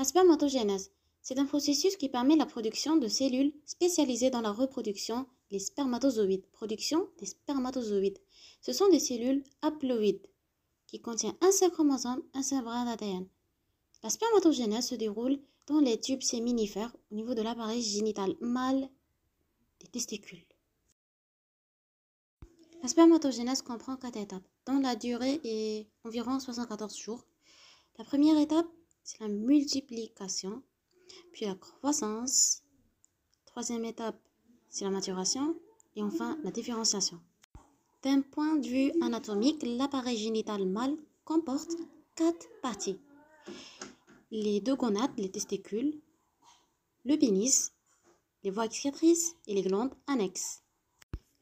La spermatogénèse, c'est un processus qui permet la production de cellules spécialisées dans la reproduction, les spermatozoïdes. Production des spermatozoïdes. Ce sont des cellules haploïdes qui contiennent un seul chromosome, un seul brin d'ADN. La spermatogénèse se déroule dans les tubes séminifères au niveau de l'appareil génital mâle des testicules. La spermatogénèse comprend quatre étapes, dont la durée est environ 74 jours. La première étape c'est la multiplication, puis la croissance. Troisième étape, c'est la maturation. Et enfin, la différenciation. D'un point de vue anatomique, l'appareil génital mâle comporte quatre parties. Les deux gonades, les testicules, le pénis, les voies excrétrices et les glandes annexes.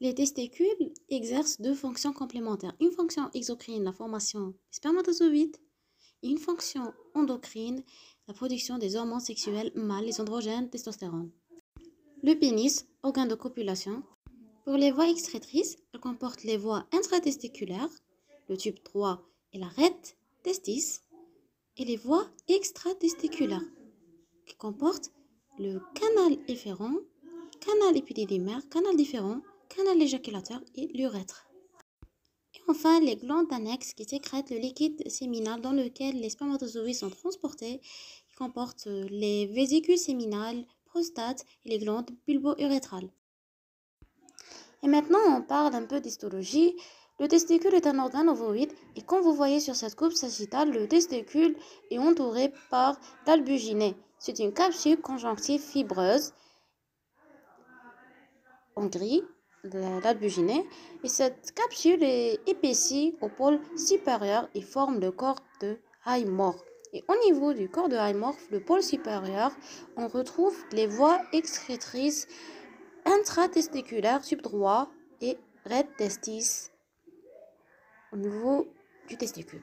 Les testicules exercent deux fonctions complémentaires. Une fonction exocrine, la formation spermatozoïdes, une fonction endocrine, la production des hormones sexuelles mâles, les androgènes, testostérone. Le pénis, organe de copulation. Pour les voies excrétrices, elle comporte les voies intratesticulaires, le tube 3 et l'arête testis, et les voies extratesticulaires, qui comportent le canal efférent, canal épididymaire, canal différent, canal éjaculateur et l'urètre. Enfin, les glandes annexes qui sécrètent le liquide séminal dans lequel les spermatozoïdes sont transportés, qui comportent euh, les vésicules séminales, prostates et les glandes bulbo-urétrales. Et maintenant, on parle un peu d'histologie. Le testicule est un organe ovoïde et comme vous voyez sur cette coupe sagittale, le testicule est entouré par l'albuginé. C'est une capsule conjonctive fibreuse en gris l'albuginé et cette capsule est épaissie au pôle supérieur et forme le corps de Haimorph. Et au niveau du corps de Haimorph, le pôle supérieur, on retrouve les voies excrétrices intratesticulaires subdroit et red testis au niveau du testicule.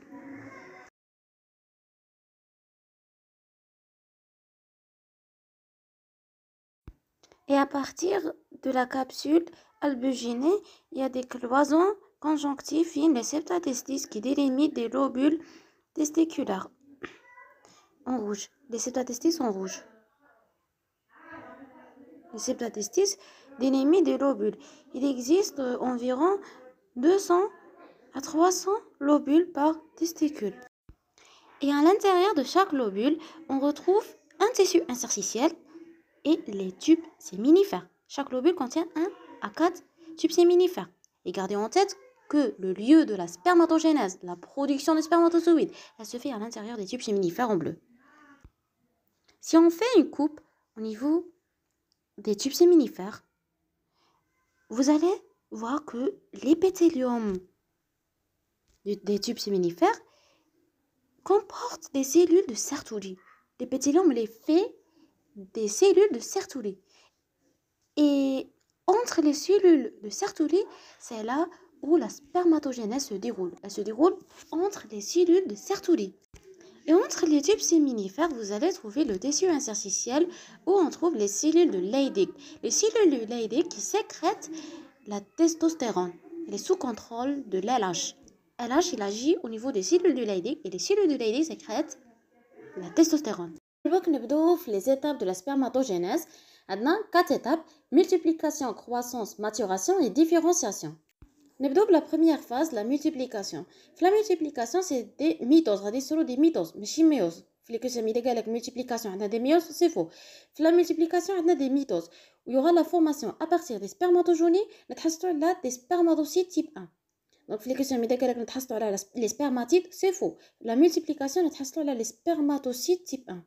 Et à partir de la capsule albuginée, il y a des cloisons conjonctives fines, les septatestis, qui délimitent des lobules testiculaires en rouge. Les septatestis sont rouges. Les septatestis délimitent des lobules. Il existe environ 200 à 300 lobules par testicule. Et à l'intérieur de chaque lobule, on retrouve un tissu interstitiel et les tubes séminifères. Chaque lobule contient un à 4 tubes séminifères. Et gardez en tête que le lieu de la spermatogénèse, la production de spermatozoïdes, elle se fait à l'intérieur des tubes séminifères en bleu. Si on fait une coupe au niveau des tubes séminifères, vous allez voir que l'épithélium des tubes séminifères comporte des cellules de Sertoli. L'épithélium, les les fait des cellules de Sertoli Et entre les cellules de Sertoli, c'est là où la spermatogénèse se déroule. Elle se déroule entre les cellules de Sertoli. Et entre les tubes séminifères, vous allez trouver le tissu interstitiel où on trouve les cellules de Leydig. Les cellules de Leydig qui sécrètent la testostérone. Elle est sous contrôle de l'LH. LH, il agit au niveau des cellules de Leydig et les cellules de Leydig sécrètent la testostérone. Nous avons les étapes de la spermatogénèse. Nous avons 4 étapes multiplication, croissance, maturation et différenciation. Nous avons la première phase la multiplication. La multiplication, c'est des mythoses. C'est des mythoses. Mais c'est des mythoses. La multiplication, c'est des C'est faux. La multiplication, c'est des où Il y aura la formation à partir des spermatogénies. Nous avons des spermatocytes type 1. Donc, nous avons des spermatites. C'est faux. La multiplication, nous les des spermatocytes type 1.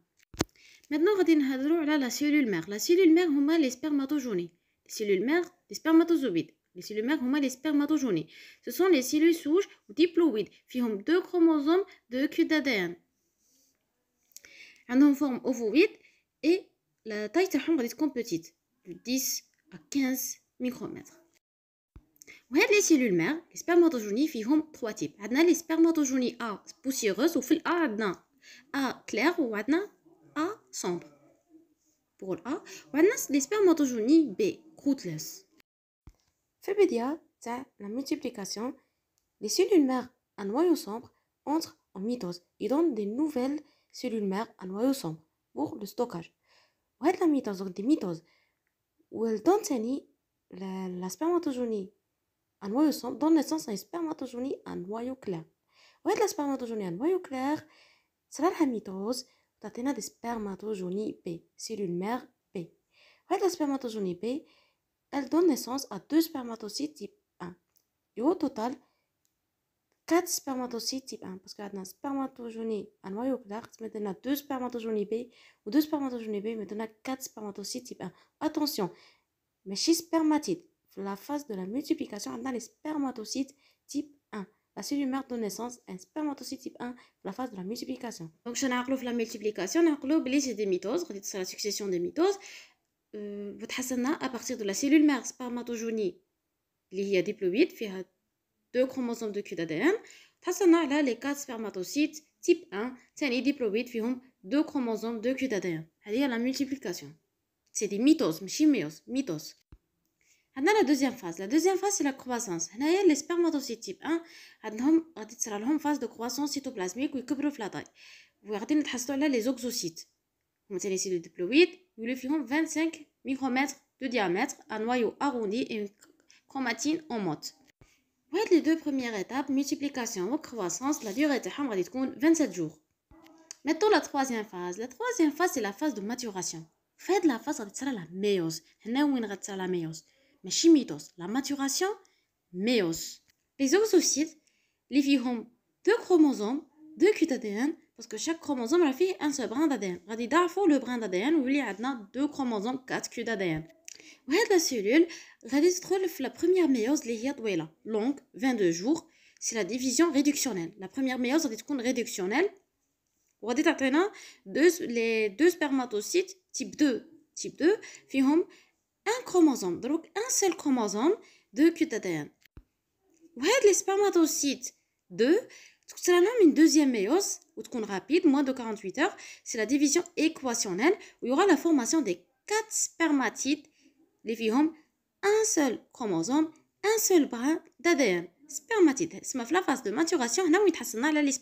Maintenant, on va parler la cellule mère. La cellule mère, huma les Les cellules mères, les spermatozoïdes. Les cellules mères, huma les spermatozoïdes. Ce sont les cellules souches ou diploïdes. qui ont deux chromosomes de QDDN. d'ADN. Elles ont forme ovoïde et la taille de va petite, de 10 à 15 micromètres. وهاد les cellules mères لي سبرماتوجوني فيهم 3 A, عندنا لي poussiéreuse A, on a A clair et ou a sombre. Pour A. on les spermatozoïdes B rootless. Fébédia, c'est la multiplication. Les cellules mères en noyau sombre entrent en mitose et donnent des nouvelles cellules mères à noyau sombre pour le stockage. la mitose donc des mitoses où elles donnent la, la spermatozoïde à noyau sombre donne naissance à une spermatozoïde en noyau clair. Où la spermatozoïde à noyau clair C'est la mitose. تعطينا des spermatozoïdes B cellule mère B La السبرماتوزوني B elle donne naissance à deux spermatocytes type 1 et au total quatre spermatocytes type 1 parce que عندنا spermatogonie noyau كلاغ maintenant deux spermatozoïdes B Ou deux spermatozoïdes B maintenant quatre spermatocytes type 1 attention chez spermatide la phase de la multiplication a les spermatocytes type 1 la cellule mère donne naissance un spermatocyte type 1 la phase de la multiplication. Donc, je n'ai pas la multiplication, je des pas de c'est la succession des mitoses. Euh, Vous à partir de la cellule mère spermatogénie, il y diploïde, il a deux chromosomes de Q d'ADN. là, les quatre spermatocytes type 1, c'est un diploïde, il a deux chromosomes de Q cest à la multiplication. C'est des mitoses, chimios, mitoses. La deuxième phase, c'est la croissance Les spermatozoïdes type 1 ont une phase de croissance cytoplasmique ou cubroflataïque Vous pouvez les oxocytes C'est des diploïdes qui ont un diamètre de 25 micromètres un noyau arrondi et une chromatine en mode les deux premières étapes multiplication et croissance La durée de est de 27 jours La troisième phase, La la phase de maturation C'est la phase de la méiose la phase de la meilleure meshimitos, la maturation, meos. Les ovocytes, les ont deux chromosomes, 2 cuts parce que chaque chromosome, la fille, a un seul brin d'ADN. Radidafo, le brin d'ADN, ou il y deux chromosomes, quatre cuts d'ADN. Ouais, la cellule, radidafo, la première meos, l'héritouela, donc 22 jours, c'est la division réductionnelle. La première meos, radidafo, réductionnelle, radidafo, deux, les deux spermatocytes, type 2, type 2, filles un chromosome donc un seul chromosome de كتلة Ouais, les spermatocytes deux. 2 c'est nomme une deuxième méiose compte rapide moins de 48 heures c'est la division équationnelle où il y aura la formation des quatre spermatites les filles, un seul chromosome un seul brin d'ADN Spermatite, la في la phase maturation, maturation هنا avons la على لي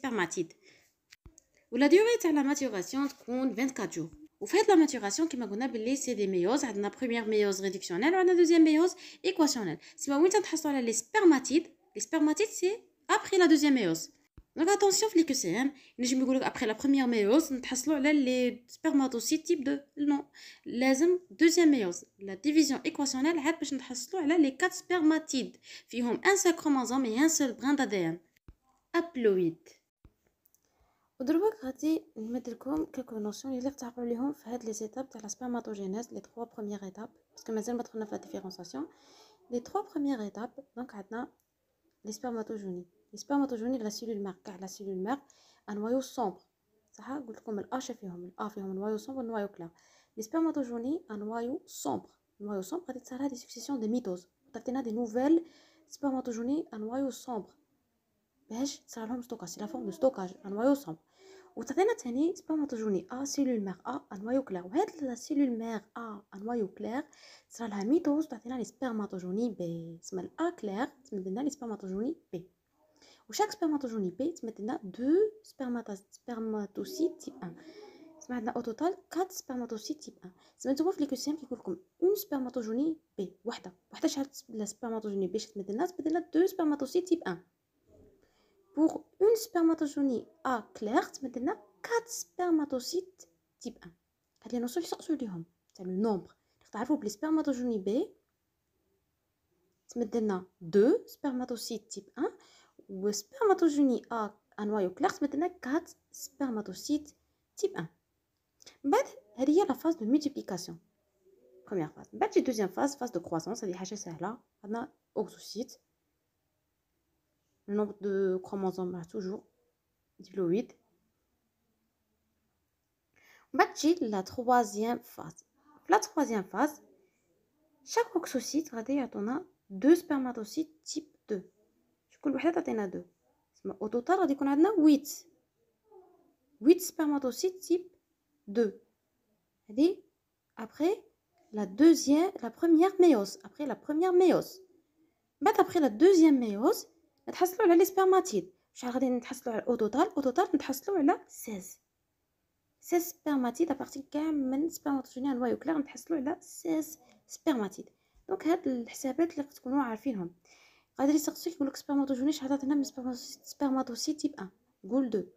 la la de la maturation maturation تكون 24 jours vous faites la maturation, qui a des méoses, on la première méose réductionnelle et la deuxième méose équationnelle. Si on veut se dépasser les spermatides, les spermatides c'est après la deuxième méose. Donc attention à ce que c'est, je vais vous dire la première méose, nous se dépasser les spermatocytes, type 2, non, l'asthme, deuxième méose. La division équationnelle, c'est pour se les quatre spermatides, qui ont un seul chromosome et un seul brin d'ADN, haploïde au-delà On va mettre quelques notions. On va mettre les étapes de la spermatogénèse, les trois premières étapes. Parce que je vais mettre la différenciation. Les trois premières étapes, donc, on a les spermatogénies. Les spermatogénies de la cellule mère. Car la cellule mère a un noyau sombre. Ça, on a un noyau sombre. Les spermatogénies, un noyau sombre. noyau sombre, a des successions de mythoses. On a des nouvelles spermatogénies, un noyau sombre. Mais ça a stockage. C'est la forme de stockage. Un noyau sombre. وتعطينا تاني سبرماتوجوني ا سيلول ميغ ا انوايو كلير وهاد السيلول ميغ ا انوايو كلير لها ميتوز تعطينا لي سبرماتوجوني بي تسمى الا كلير تمدلنا لي سبرماتوجوني بي وشاك سبرماتوجوني بي تمدلنا دو سبرماتوسيت تيب 1 تسمى عندنا او توتال 4 سبرماتوسيت تيب 1 تسمى نتوما في ليكوسيام كيقول لكم اون سبرماتوجوني بي وحده وحده شحال لا سبرماتوجوني بي شحال تمدلنا تبدلنا دو سبرماتوسيت تيب 1 pour une spermatogénie A claire, maintenant 4 spermatocytes type 1. Il y a une notion sur le c'est le nombre. Il les spermatogénies B, maintenant 2 spermatocytes type 1, ou spermatogénie A à noyau clair, maintenant 4 spermatocytes type 1. Bête, il y a la phase de multiplication. Première phase. deuxième phase, phase de croissance, c'est-à-dire on a le nombre de chromosomes toujours diploïde. On va la troisième phase. La troisième phase, chaque oxocyte, on a deux spermatocytes type 2. كل وحده تعطينا 2 donc deux. total total, on 8 8 spermatocytes type 2 après la deuxième la première méiose après la première méiose après la deuxième méiose نتحصلوا على لي سبرماتيد شحال غادي نتحصلوا على الاودوتال الاودوتال نتحصلوا على 16 16 سبرماتيد ابارتي كامل من سبرماتوجينيان وايو كلا غنتحصلوا على 16 سبرماتيد دونك هاد الحسابات اللي تكونوا عارفينهم غادي يسقسوك يقول لك سبرماتوجيني شحال عطاتنا من سبرماتوسيت تيب 1 قول 2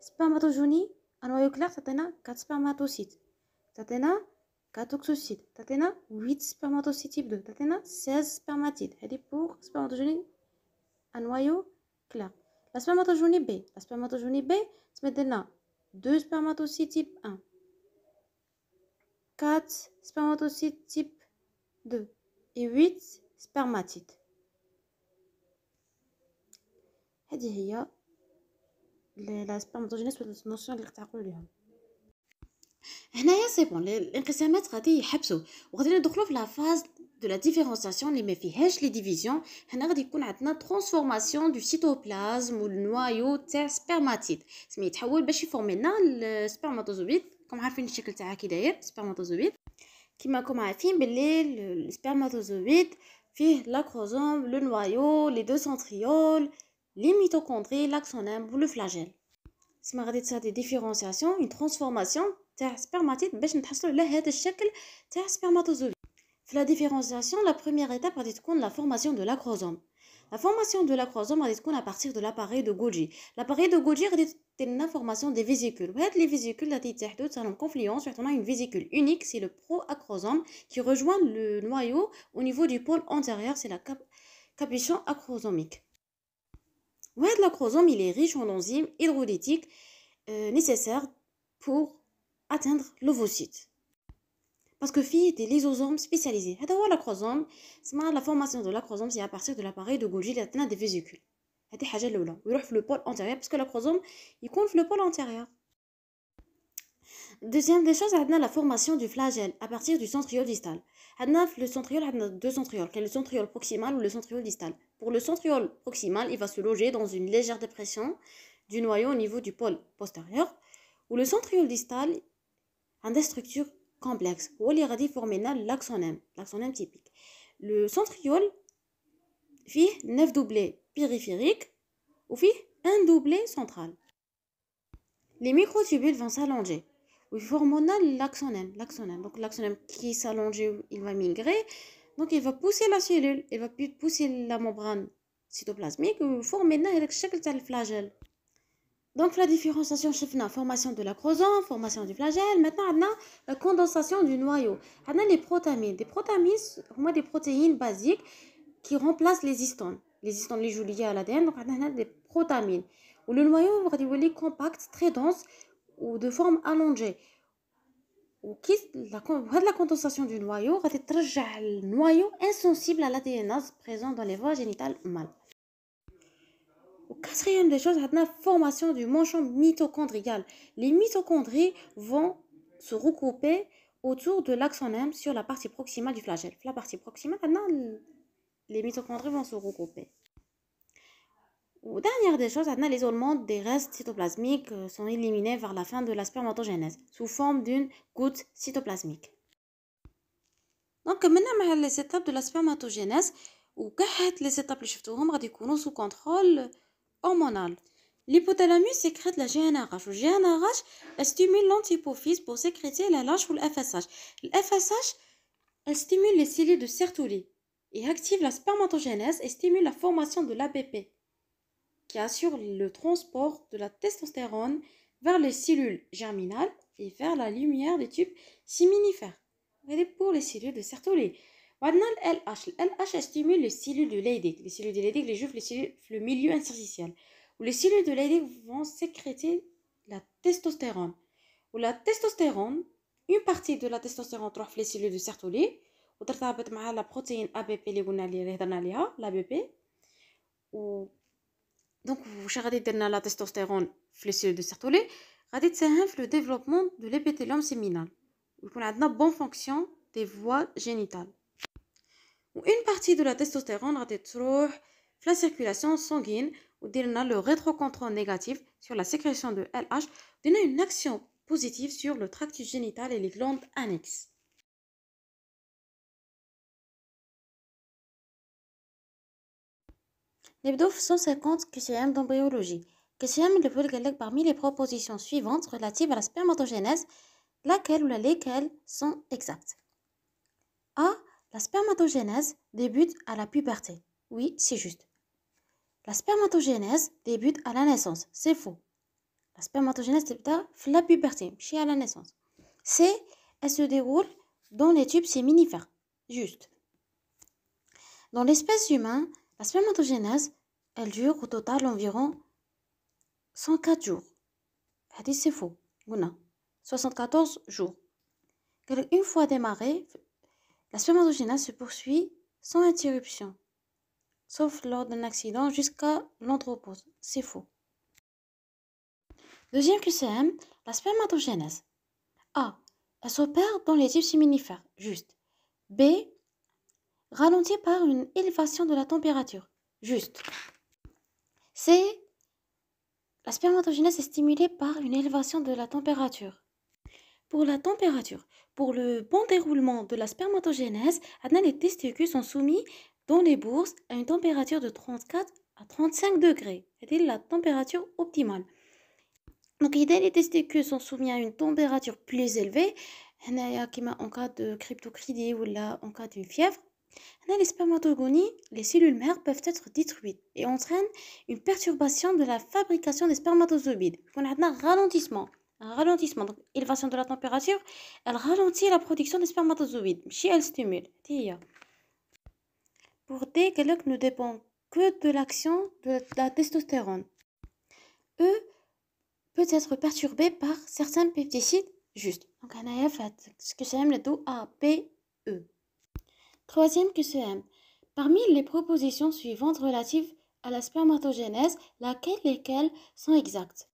سبرماتوجيني انوايو كلا تعطينا 4 سبرماتوسيت تعطينا كاتوكسوسيت تعطينا 8 سبرماتوسيت تيب 2 تعطينا 16 سبرماتيد هادي بوغ سبرماتوجيني un noyau clair. La spermatogonie B. La spermatogonie B, c'est maintenant deux spermatocytes type 1. quatre spermatocytes type 2 et 8 spermatites. هذه هي la spermatogenèse de notion de l'article c'est bon l'intérêt la phase de la différenciation les division, les divisions transformation du cytoplasme ou le noyau terre spermatite. la spermatozoïde qui ma le spermatozoïde le noyau les deux centrioles les mitochondries l'axonème ou le flagelle hénaia dit faire des différenciations une transformation la سبرماتيت باش نتحصلوا على هذا de تاع سبرماتوزويد في la différenciation. La première La formation de l'acrosome va à partir de l'appareil de Golgi. L'appareil de Golgi est la formation des vésicules. Les vésicules sont en confluence. une vésicule unique, c'est le proacrosome qui rejoint le noyau au niveau du pôle antérieur, c'est la capuchon acrosomique. L'acrosome est riche en enzymes hydrolytiques euh, nécessaires pour atteindre l'ovocyte. Parce que fille était lysosomes spécialisé. C'est La formation de l'acrosome, c'est à partir de l'appareil de Golgi, il des vésicules. C'est Il le pôle antérieur, parce que l'acrosome, il compte le pôle antérieur. Deuxième des choses, c'est la formation du flagelle à partir du centriole distal. le centriole, a deux centrioles, le centriole proximal ou le centriole distal. Pour le centriole proximal, il va se loger dans une légère dépression du noyau au niveau du pôle postérieur. Ou le centriole distal, des structures complexes, هو اللي غادي forment l'axonème, typique typique. Le centriole fait 9 doublés périphériques fait un doublé central. Les microtubules vont s'allonger. Ils formeront l'axonème, l'axonème. Donc l'axonème qui s'allonge, il va migrer. Donc il va pousser la cellule, il va pousser la membrane cytoplasmique, former le chaque de flagelle. Donc la différenciation, la formation de la croson, formation du flagelle. Maintenant, on a la condensation du noyau. On a les protamines. Des protamines, moins des protéines basiques qui remplacent les histones. Les histones, les à l'ADN. Donc on a des protamines. Où le noyau est compact, très dense ou de forme allongée. Ou qui la, condensation du noyau, le noyau insensible à l'ADN présent dans les voies génitales mâles quatrième des choses, la formation du manchon mitochondrial. Les mitochondries vont se regrouper autour de l'axonème sur la partie proximale du flagelle. La partie proximale, les mitochondries vont se regrouper. dernière des choses, les l'isolement des restes cytoplasmiques euh, sont éliminés vers la fin de la spermatogénèse sous forme d'une goutte cytoplasmique. Donc maintenant les étapes de la spermatogénèse ou les étapes les شفتوهم sont sous contrôle L'hypothalamus sécrète la GNRH. Le GNRH stimule l'antipophyse pour sécréter la LH ou le FSH. Le FSH stimule les cellules de Sertoli et active la spermatogénèse et stimule la formation de l'ABP qui assure le transport de la testostérone vers les cellules germinales et vers la lumière des tubes siminifères. pour les cellules de Sertoli. Madnall LH stimule les cellules de Leydig, les cellules de Leydig les jouent le milieu interstitiel les cellules de Leydig vont sécréter la testostérone la testostérone une partie de la testostérone trouve les cellules de Sertoli où dans la protéine ABP l'hypothalamie la BP où donc vous cherchez à la testostérone les cellules de Sertoli va détériorer le développement de l'épithélium séminal où on a une bonne fonction des voies génitales une partie de la testostérone a تروح la circulation sanguine وديرنا le rétrocontrôle négatif sur la sécrétion de LH donne une action positive sur le tractus génital et les glandes annexes. نبداو في 150 QCM d'embryologie. QCM, اللي parmi les propositions suivantes relatives à la spermatogénèse laquelle ou lesquelles sont exactes. A la spermatogénèse débute à la puberté. Oui, c'est juste. La spermatogénèse débute à la naissance. C'est faux. La spermatogénèse débute à la puberté, chez à la naissance. C'est, elle se déroule dans les tubes séminifères. Juste. Dans l'espèce humaine, la spermatogénèse, elle dure au total environ 104 jours. Elle dit c'est faux. 74 jours. Une fois démarrée, la spermatogénèse se poursuit sans interruption, sauf lors d'un accident jusqu'à l'anthropose. C'est faux. Deuxième QCM, la spermatogénèse. A. Elle s'opère dans les types séminifères, juste. B. Ralentie par une élévation de la température, juste. C. La spermatogénèse est stimulée par une élévation de la température. Pour la température, pour le bon déroulement de la spermatogénèse, les testicules sont soumis dans les bourses à une température de 34 à 35 degrés, cest la température optimale. Donc, les testicules sont soumis à une température plus élevée, en cas de cryptocridie ou en cas d'une fièvre, les spermatogonies, les cellules mères peuvent être détruites et entraînent une perturbation de la fabrication des spermatozoïdes. On a un ralentissement un ralentissement. Donc, l'élévation de la température, elle ralentit la production des spermatozoïdes. Si elle stimule. Pour D, ne dépend que de l'action de la testostérone. E peut être perturbé par certains pesticides, juste. Donc, un a fait ce que le dos A, P, E. Troisième QCM. Parmi les propositions suivantes relatives à la spermatogénèse, laquelle lesquelles sont exactes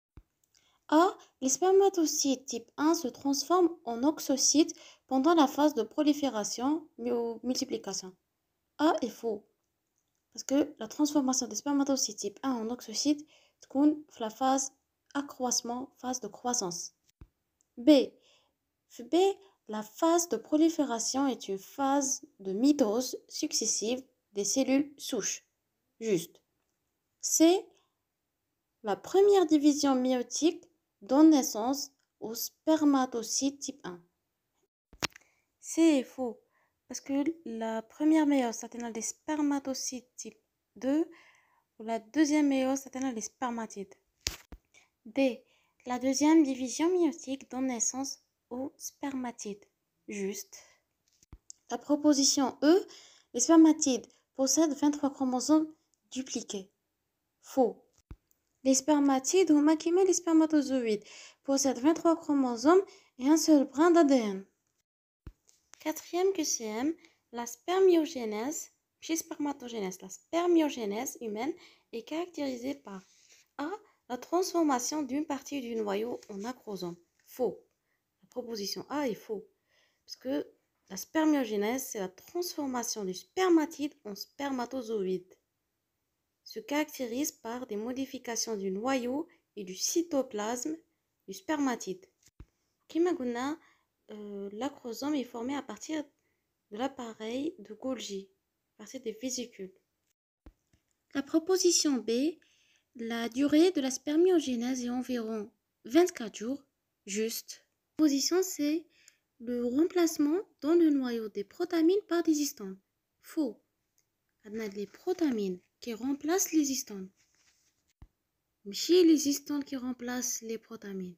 a, les spermatocytes type 1 se transforment en oxocytes pendant la phase de prolifération ou multiplication. A est faux. Parce que la transformation des spermatocytes type 1 en oxocytes c'est la phase accroissement, phase de croissance. B. B, la phase de prolifération est une phase de mitose successive des cellules souches. Juste. C. La première division myotique donne naissance au spermatocyte type 1. C'est faux, parce que la première méiose atteint les spermatocytes type 2 ou la deuxième méiose atteint les spermatides. D. La deuxième division myotique donne naissance aux spermatides. Juste. La proposition E, les spermatides possèdent 23 chromosomes dupliqués. Faux. Les spermatides ou maquillé les spermatozoïdes possèdent 23 chromosomes et un seul brin d'ADN. Quatrième QCM, la spermiogénèse, chez spermatogénèse, la spermiogénèse humaine est caractérisée par A. La transformation d'une partie du noyau en acrosome. Faux. La proposition A est faux. Parce que la spermiogénèse, c'est la transformation du spermatide en spermatozoïde se caractérise par des modifications du noyau et du cytoplasme du spermatite. Kimaguna, euh, l'acrosome est formé à partir de l'appareil de Golgi, à partir des vésicules. La proposition B, la durée de la spermiogénèse est environ 24 jours, juste. La proposition C, le remplacement dans le noyau des protamines par des histones. Faux. les protamines qui remplace les histones. Mchi les histones qui remplacent les protamines.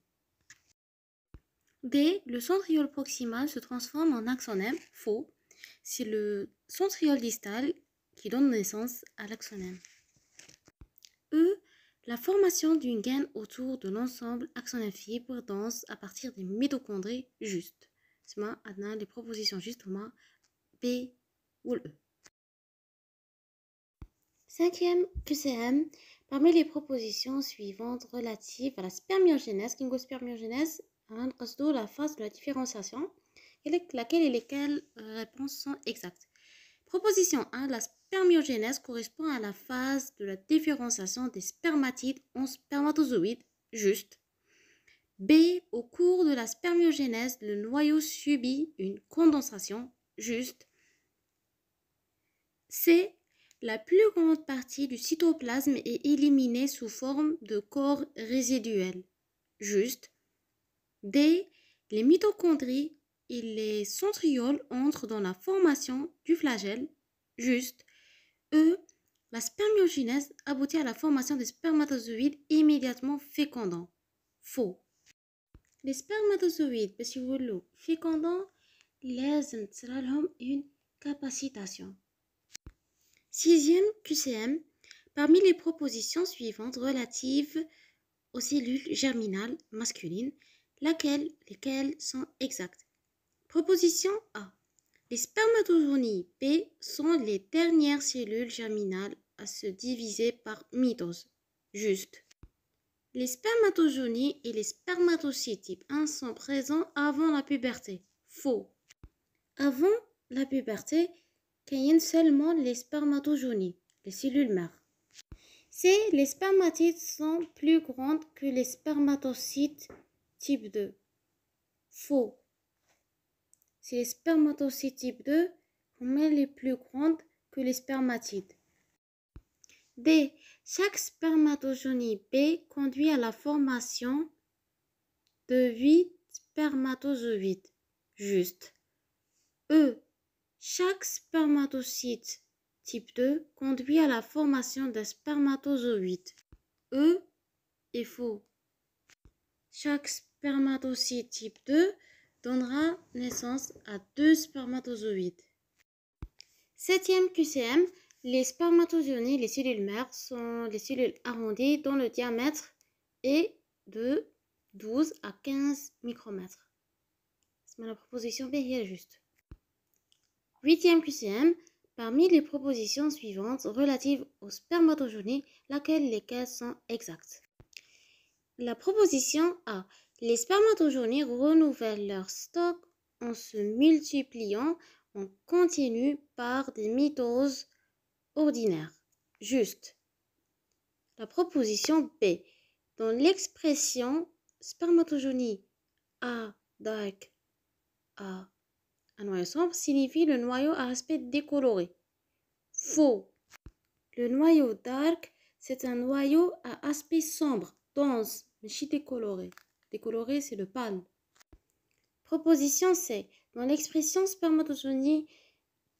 B. Le centriole proximal se transforme en axonème. Faux. C'est le centriole distal qui donne naissance à l'axonème. E. La formation d'une gaine autour de l'ensemble axonème fibre dense à partir des mitochondries justes. C'est les propositions Justement, B ou le E. Cinquième QCM, parmi les propositions suivantes relatives à la spermiogenèse, spermiogenèse, hein, la phase de la différenciation, laquelle et lesquelles euh, réponses sont exactes. Proposition 1. La spermiogénèse correspond à la phase de la différenciation des spermatides en spermatozoïdes, juste. B. Au cours de la spermiogénèse, le noyau subit une condensation, juste. C la plus grande partie du cytoplasme est éliminée sous forme de corps résiduels. Juste, D. les mitochondries et les centrioles entrent dans la formation du flagelle. Juste, E. la spermiogenèse aboutit à la formation des spermatozoïdes immédiatement fécondants. Faux. Les spermatozoïdes, si vous fécondants, les une capacitation. Sixième QCM, parmi les propositions suivantes relatives aux cellules germinales masculines, laquelle, lesquelles sont exactes Proposition A. Les spermatozoïdes P sont les dernières cellules germinales à se diviser par mitose. Juste. Les spermatozoïdes et les spermatocytes type 1 sont présents avant la puberté. Faux. Avant la puberté, seulement les spermatogonies, les cellules mères. C. les spermatites sont plus grandes que les spermatocytes type 2. Faux. C'est les spermatocytes type 2 mais les plus grandes que les spermatites. D. Chaque spermatogonie B conduit à la formation de 8 spermatozoïdes. Juste. E. Chaque spermatocyte type 2 conduit à la formation d'un spermatozoïde. E est faux. Chaque spermatocyte type 2 donnera naissance à deux spermatozoïdes. Septième QCM, les spermatozoïdes, les cellules mères, sont les cellules arrondies dont le diamètre est de 12 à 15 micromètres. C'est la proposition B, est juste. Huitième QCM, parmi les propositions suivantes relatives aux spermatozonées, laquelle lesquelles sont exactes. La proposition A. Les spermatogonies renouvellent leur stock en se multipliant en continu par des mitoses ordinaires. Juste. La proposition B. Dans l'expression Spermatogenie A, dark, A, un noyau sombre signifie le noyau à aspect décoloré. Faux. Le noyau dark, c'est un noyau à aspect sombre, dense, mais décoloré. Décoloré, c'est le pâle. Proposition C. Dans l'expression spermatozonie,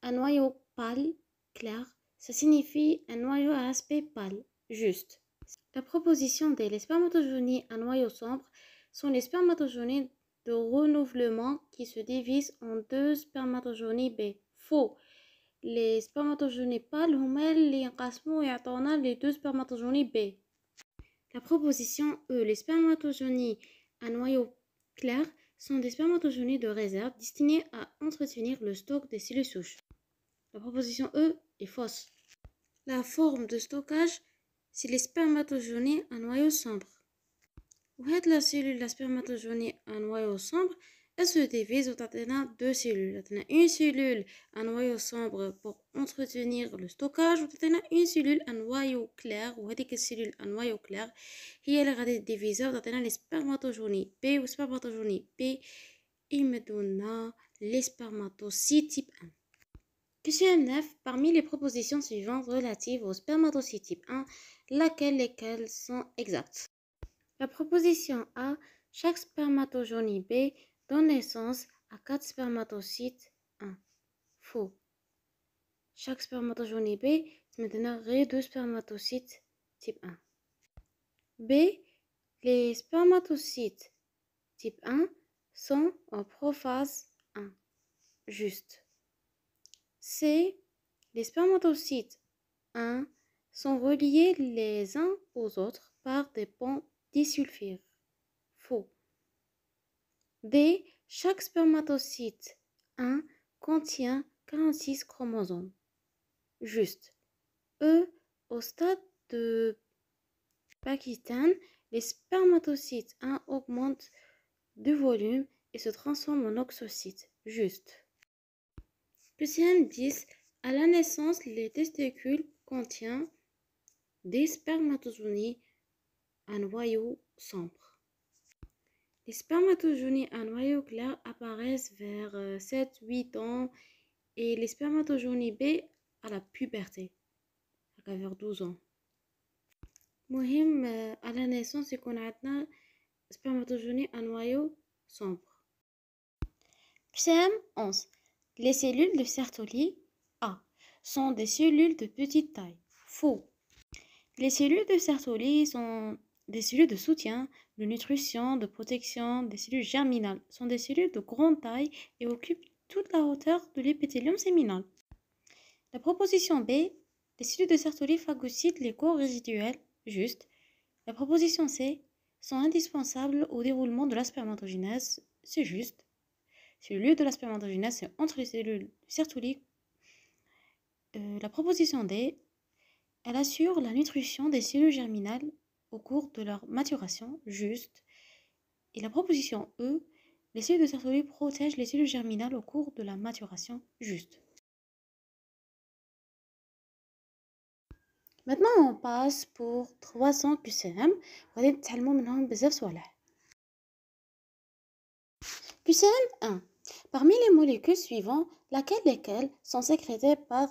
un noyau pâle, clair, ça signifie un noyau à aspect pâle, juste. La proposition D. Les à noyau sombre sont les spermatozonies de renouvellement qui se divise en deux spermatogonies B. Faux. Les spermatozonées pâles les اللي et ويعطونا les deux spermatogonies B. La proposition E. Les spermatogonies à noyau clair sont des spermatogonies de réserve destinées à entretenir le stock des cellules souches. La proposition E est fausse. La forme de stockage, c'est les spermatogonies à noyau sombre la cellule, la لا à noyau sombre elle se divise en deux cellules. une cellule, un noyau sombre pour entretenir le stockage. une cellule, un noyau clair. Ou une cellule, un noyau clair. Qui est la diviser en les spermatojournées B ou spermatojournées B. Il me donne les spermatocy type 1. Question 9. Parmi les propositions suivantes relatives aux spermatocy type 1, laquelle lesquelles sont exactes la proposition A, chaque spermatozoïde B donne naissance à 4 spermatocytes 1. Faux. Chaque spermatozoïde B génère 2 spermatocytes type 1. B. Les spermatocytes type 1 sont en prophase 1. Juste. C. Les spermatocytes 1 sont reliés les uns aux autres par des ponts disulfure. Faux. D. Chaque spermatocyte 1 contient 46 chromosomes. Juste. E. Au stade de Pakistan, les spermatocytes 1 augmentent de volume et se transforment en oxocytes. Juste. Question 10. À la naissance, les testicules contiennent des spermatozoonies un noyau sombre. Les spermatogonies à noyau clair apparaissent vers 7-8 euh, ans et les spermatogonies B à la puberté, vers 12 ans. Euh, à la naissance, c'est qu'on a les spermatozoïdes à noyau sombre. PSAM 11 Les cellules de Sertoli A sont des cellules de petite taille. Faux. Les cellules de Sertoli sont des cellules de soutien, de nutrition, de protection, des cellules germinales sont des cellules de grande taille et occupent toute la hauteur de l'épithélium séminal. La proposition B, les cellules de Sertoli phagocytent les corps résiduels, juste. La proposition C, sont indispensables au déroulement de la spermatogénèse, c'est juste. Si le lieu de la spermatogénèse, est entre les cellules sertoli. Euh, la proposition D, elle assure la nutrition des cellules germinales au cours de leur maturation juste. Et la proposition E, les cellules de Sertoli protègent les cellules germinales au cours de la maturation juste. Maintenant, on passe pour 300 QCM. tellement نتعلموا منهم بزاف QCM 1. Parmi les molécules suivantes, laquelle desquelles sont sécrétées par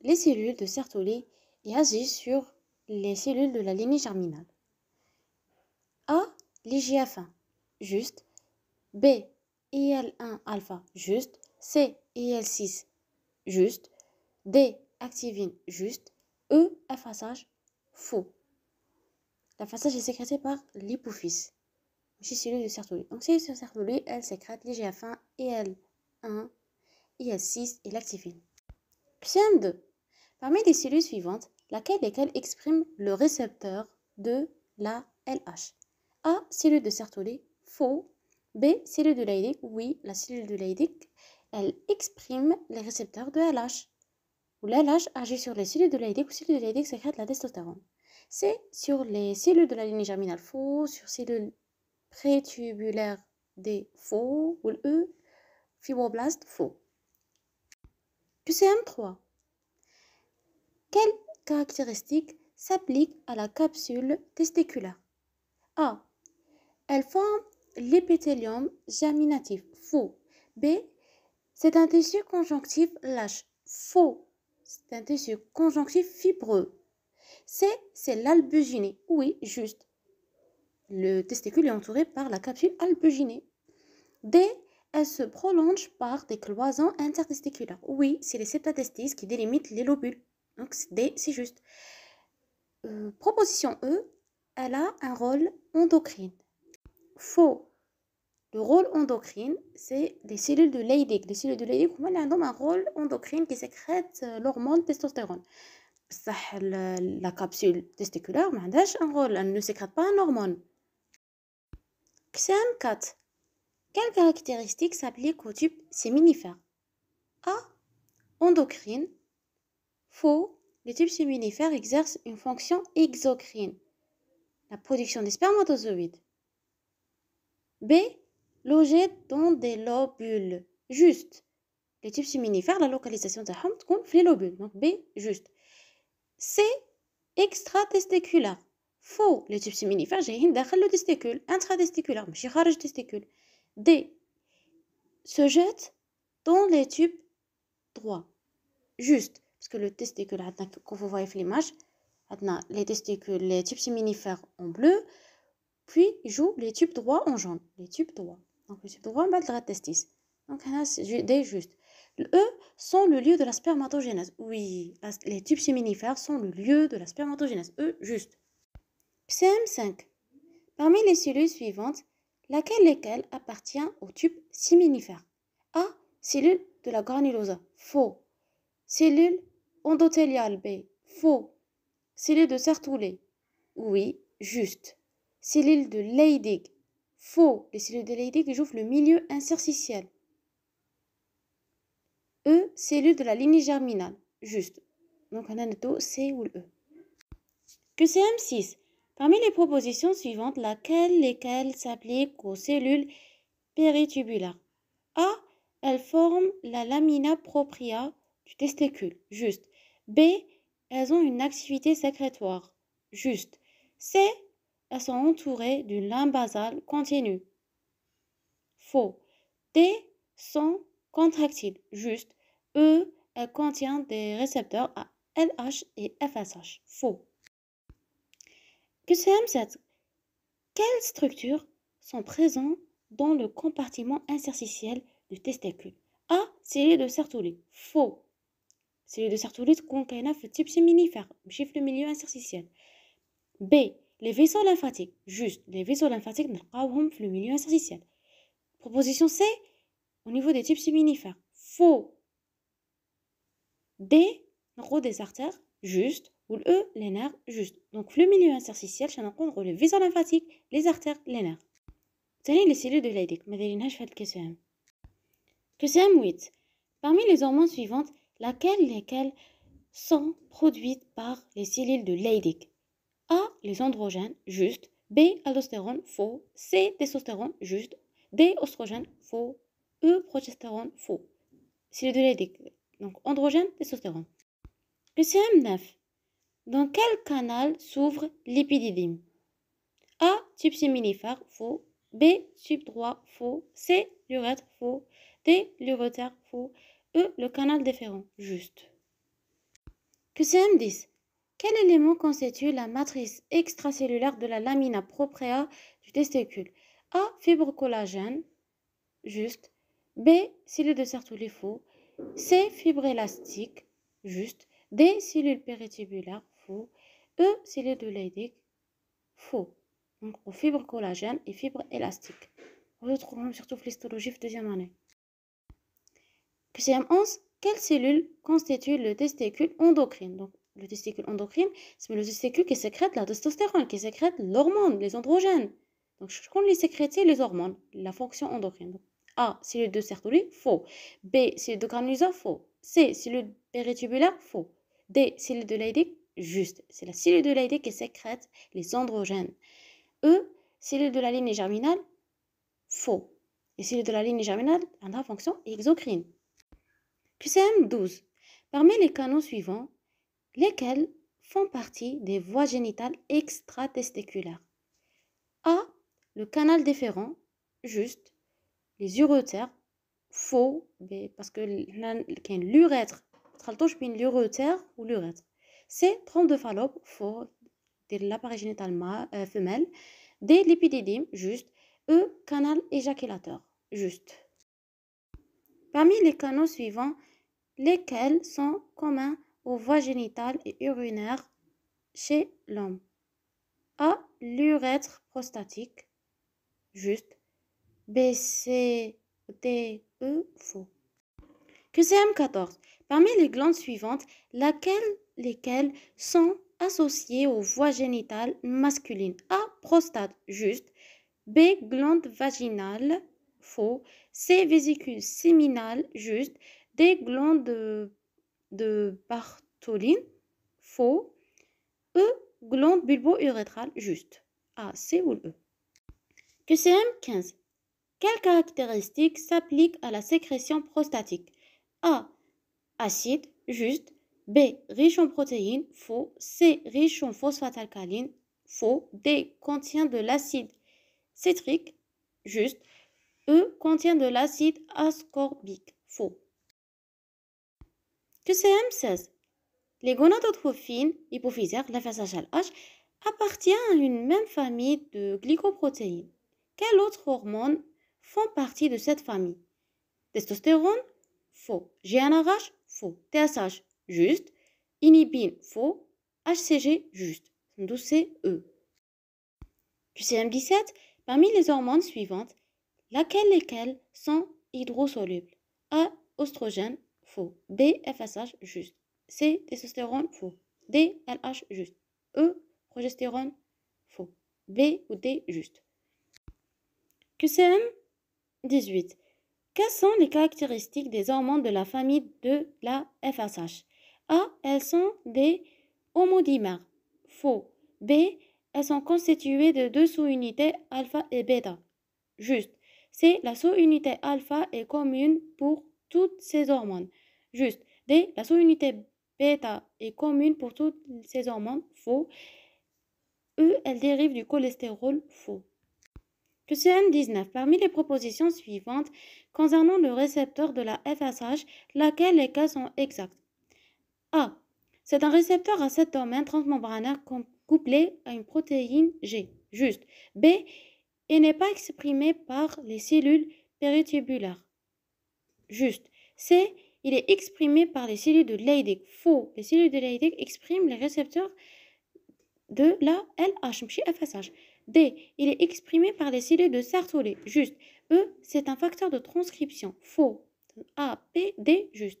les cellules de Sertoli et agissent sur les cellules de la lignée germinale. A, l'IGF1, juste. B, IL1 alpha, juste. C, IL6, juste. D, activine, juste. E, FSH, faux. La est sécrété par l'hypophyse, chez celui de Sertoli. Donc, de Sertoli, elle sécrète l'IGF1, IL1, IL6 et l'activine. Pien 2. Parmi les cellules suivantes, laquelle desquelles exprime le récepteur de la LH a. Cellule de Sertoli, faux. B. Cellule de Leydig, oui, la cellule de Leydig, elle exprime les récepteurs de LH. Ou l'LH agit sur les cellules de Leydig, ou cellules de Leydig sécrètent la testostérone. C. Sur les cellules de la ligne germinale, faux. Sur cellules pré-tubulaires D, faux. Ou le E, fibroblast, faux. QCM3. Quelles caractéristiques s'appliquent à la capsule testiculaire A. Elle forme l'épithélium germinatif. Faux. B. C'est un tissu conjonctif lâche. Faux. C'est un tissu conjonctif fibreux. C. C'est l'albuginé. Oui, juste. Le testicule est entouré par la capsule albuginée. D. Elle se prolonge par des cloisons intertesticulaires. Oui, c'est les septatestis qui délimitent les lobules. Donc D, c'est juste. Euh, proposition E, elle a un rôle endocrine faux. Le rôle endocrine, c'est les cellules de Leydig. Les cellules de Leydig ont un rôle endocrine qui sécrète euh, l'hormone testostérone. La capsule testiculaire n'a en rôle rôle, elle ne sécrète pas ان XM4, quelles Quelles caractéristiques s'appliquent au séminifère endocrine faux le type séminifère exerce une fonction exocrine la production des spermatozoïdes B. Loger dans des lobules. Juste. Les tubes suminifères, la localisation de تكون في les lobules. Donc B juste. C. Extra-testiculaire. Faux. Les types suminifères جايين داخل le testicule. Intra-testiculaire. ماشي le testicule. D. Se jette dans les tubes droits. Juste. Parce que le testicule, quand vous voyez l'image, les testicules, les types suminifères en bleu, puis joue les tubes droits en jaune les tubes droits donc les tubes droits de la testis donc là, juste E sont le lieu de la spermatogénèse oui les tubes séminifères sont le lieu de la spermatogénèse E juste PCM5 parmi les cellules suivantes laquelle lesquelles appartient au tube séminifère A cellule de la granulosa faux cellule endothéliale B faux cellule de Sertoulet oui juste cellule de Leydig. Faux. Les cellules de Leydig jouent le milieu interstitiel. E, cellule de la ligne germinale. Juste. Donc on a le C ou le E. QCM 6. Parmi les propositions suivantes, laquelle, lesquelles s'appliquent aux cellules péritubulaires A. Elles forment la lamina propria du testicule. Juste. B. Elles ont une activité sécrétoire. Juste. C. Elles sont entourées d'une lame basale continue. Faux. T sont contractiles, juste. E, elle contient des récepteurs à LH et FSH. Faux. QCM 7. Quelles structures sont présentes dans le compartiment interstitiel du testicule A. Cellules de Sertoli. Faux. Cellules de Sertoli qu'on le type séminifère, chiffre le milieu interstitiel. B les vaisseaux lymphatiques, les les vaisseaux lymphatiques, nous dans le milieu interstitiel. Proposition C, au niveau des types séminifères, faux D rodes des artères juste ou E les nerfs juste donc le milieu interstitiel rencontre les vaisseaux lymphatiques les artères les nerfs les cellules de l'AIDIC ما H. fait le QCM. QCM 8 parmi les hormones suivantes laquelle lesquelles sont produites par les cellules de Leydig? A, les androgènes, juste. B, aldostérone, faux. C, testostérone, juste. D, oestrogène, faux. E, progestérone, faux. C'est le délai Donc, androgène, testostérone. QCM 9. Dans quel canal s'ouvre l'épididyme A, type séminifère, faux. B, type droit, faux. C, l'urètre, faux. D, l'uretère, faux. E, le canal déférent, juste. QCM 10. Quel élément constitue la matrice extracellulaire de la lamina propria du testicule A. Fibre collagène, juste. B. Cellule de Sertoli faux. C. Fibre élastique, juste. D. Cellules péritubulaires faux. E. Cellules de Leydig, faux. Donc, aux fibres collagène et fibres élastiques. On retrouve surtout l'histologie deuxième année. Deuxième 11. Quelle cellule constitue le testicule endocrine Donc, le testicule endocrine, c'est le testicule qui sécrète la testostérone, qui sécrète l'hormone, les androgènes. Donc, je compte les sécréter les hormones, la fonction endocrine. A, c'est le 2 sertoli, faux. B, c'est le 2 granulosa, faux. C, c'est le péritubulaire, faux. D, c'est le 2 juste. C'est la cellule de laide qui sécrète les androgènes. E, cellule de la ligne germinale, faux. Et cellule de la ligne germinale a la fonction exocrine. QCM12. Parmi les canaux suivants, lesquelles font partie des voies génitales extratesticulaires. A. Le canal déférent, juste. Les uretères, faux, parce que l'urètre, l'urètre ou l'urètre. C. trompe de Fallope, faux, de l'appareil génital euh, femelle. D. L'épididyme, juste. E. Canal éjaculateur, juste. Parmi les canaux suivants, lesquels sont communs aux voies génitales et urinaires chez l'homme. A. L'urètre prostatique. Juste. B, C, D, E, faux. QCM 14. Parmi les glandes suivantes, laquelle, lesquelles sont associées aux voies génitales masculines A. Prostate, juste. B. Glande vaginale, faux. C. Vésicule séminale, juste. D. Glande de Bartholine, faux. E, glande bulbo-urétrale, juste. A, C ou E. QCM 15. Quelles caractéristiques s'appliquent à la sécrétion prostatique A, acide, juste. B, riche en protéines, faux. C, riche en phosphate alcaline, faux. D, contient de l'acide citrique, juste. E, contient de l'acide ascorbique, faux. QCM 16 Les gonadotrophines hypophysaires, la H, appartiennent à une même famille de glycoprotéines. Quelles autres hormones font partie de cette famille Testostérone Faux. GNRH Faux. TSH Juste. Inhibine Faux. HCG Juste. Donc, ce Du CM17, parmi les hormones suivantes, laquelle lesquelles sont hydrosolubles A. Oestrogène faux. B, FSH, juste. C, testostérone, faux. D, LH, juste. E, progestérone, faux. B ou D, juste. QCM 18. Quelles sont les caractéristiques des hormones de la famille de la FSH A. Elles sont des homodimères. Faux. B. Elles sont constituées de deux sous-unités alpha et bêta. Juste. C. La sous-unité alpha est commune pour toutes ces hormones. Juste. D. La sous-unité bêta est commune pour toutes ces hormones. Faux. E. Elle dérive du cholestérol. Faux. Question 19. Parmi les propositions suivantes concernant le récepteur de la FSH, laquelle les cas sont exacts A. C'est un récepteur à 7 domaines transmembranaires couplé à une protéine G. Juste. B. Il n'est pas exprimé par les cellules péritubulaires juste. C'est, il est exprimé par les cellules de Leydig. Faux. Les cellules de Leydig expriment les récepteurs de la LH, D, il est exprimé par les cellules de Sartolé. Juste. E, c'est un facteur de transcription. Faux. A, P, D, juste.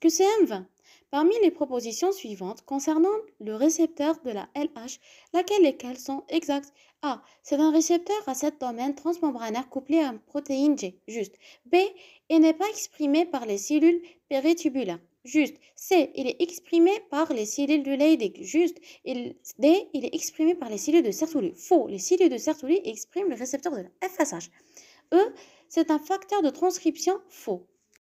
QCM 20 Parmi les propositions suivantes concernant le récepteur de la LH, laquelle quelles sont exactes a. C'est un récepteur à sept domaines transmembranaire couplé à une protéine G. Juste. B. Il n'est pas exprimé par les cellules péritubulaires. Juste. C. Il est exprimé par les cellules de Leydig. Juste. D. Il est exprimé par les cellules de Sertouli. Faux. Les cellules de Sertouli expriment le récepteur de la FSH. E. C'est un facteur de transcription faux.